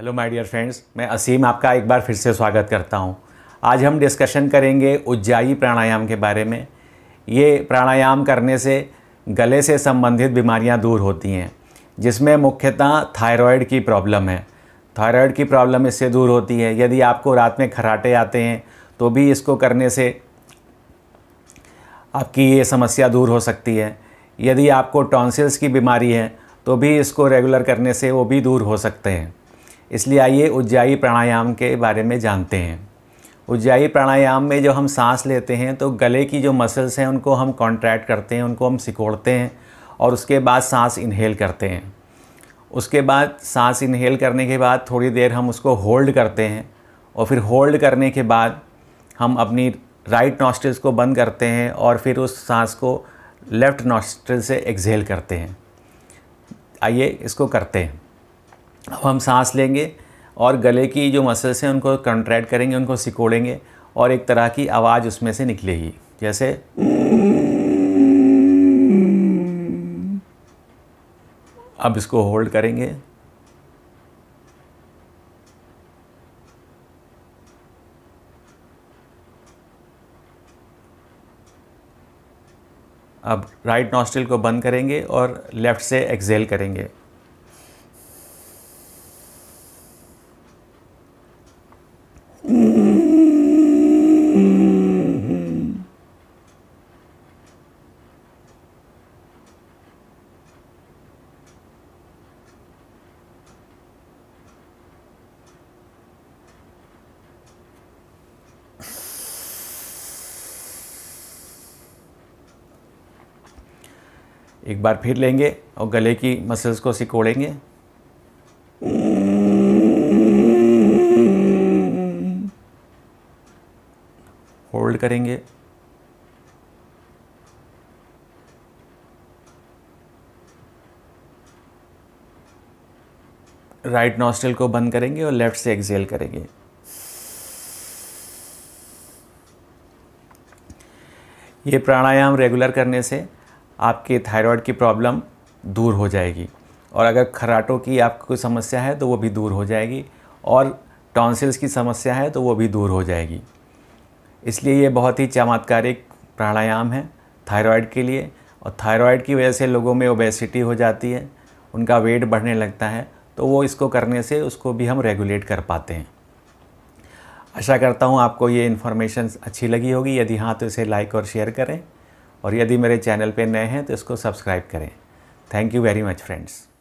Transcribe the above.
Hello my dear friends मैं असीम आपका एक बार फिर से स्वागत करता हूं। आज हम डिस्कशन करेंगे उज्जाई प्राणायाम के बारे में ये प्राणायाम करने से गले से संबंधित बीमारियां दूर होती हैं जिसमें मुख्यतः थायराइड की प्रॉब्लम है थायराइड की प्रॉब्लम इससे दूर होती है यदि आपको रात में खराटे आते हैं तो भी इसको करने से आपकी ये समस्या दूर हो सकती है यदि आपको टॉन्सिल्स की बीमारी है तो भी इसको रेगुलर करने से वो भी दूर हो सकते हैं इसलिए आइए उज्जायी प्राणायाम के बारे में जानते हैं उज्जायी प्राणायाम में जब हम सांस लेते हैं तो गले की जो मसल्स हैं उनको हम कॉन्ट्रैक्ट करते हैं उनको हम सिकोड़ते हैं और उसके बाद सांस इनहेल करते हैं उसके बाद सांस इनहेल करने के बाद थोड़ी देर हम उसको होल्ड करते हैं और फिर होल्ड करने के बाद हम अपनी राइट नॉस्ट्रल्स को बंद करते हैं और फिर उस सांस को लेफ़्ट नॉस्ट्रल से एक्सहेल करते हैं आइए इसको करते हैं अब हम सांस लेंगे और गले की जो मसल्स हैं उनको कंट्रैक्ट करेंगे उनको सिकोड़ेंगे और एक तरह की आवाज़ उसमें से निकलेगी जैसे अब इसको होल्ड करेंगे अब राइट नॉस्ट्रिल को बंद करेंगे और लेफ़्ट से एक्सेल करेंगे एक बार फिर लेंगे और गले की मसल्स को सिकोड़ेंगे होल्ड करेंगे राइट नॉस्टल को बंद करेंगे और लेफ्ट से एक्सेल करेंगे ये प्राणायाम रेगुलर करने से आपके थायराइड की प्रॉब्लम दूर हो जाएगी और अगर खराटों की आपको कोई समस्या है तो वो भी दूर हो जाएगी और टॉन्सिल्स की समस्या है तो वो भी दूर हो जाएगी इसलिए ये बहुत ही चमत्कारिक प्राणायाम है थायराइड के लिए और थायराइड की वजह से लोगों में ओबेसिटी हो जाती है उनका वेट बढ़ने लगता है तो वो इसको करने से उसको भी हम रेगुलेट कर पाते हैं आशा करता हूँ आपको ये इन्फॉर्मेशन अच्छी लगी होगी यदि हाँ तो इसे लाइक और शेयर करें और यदि मेरे चैनल पे नए हैं तो इसको सब्सक्राइब करें thank you very much friends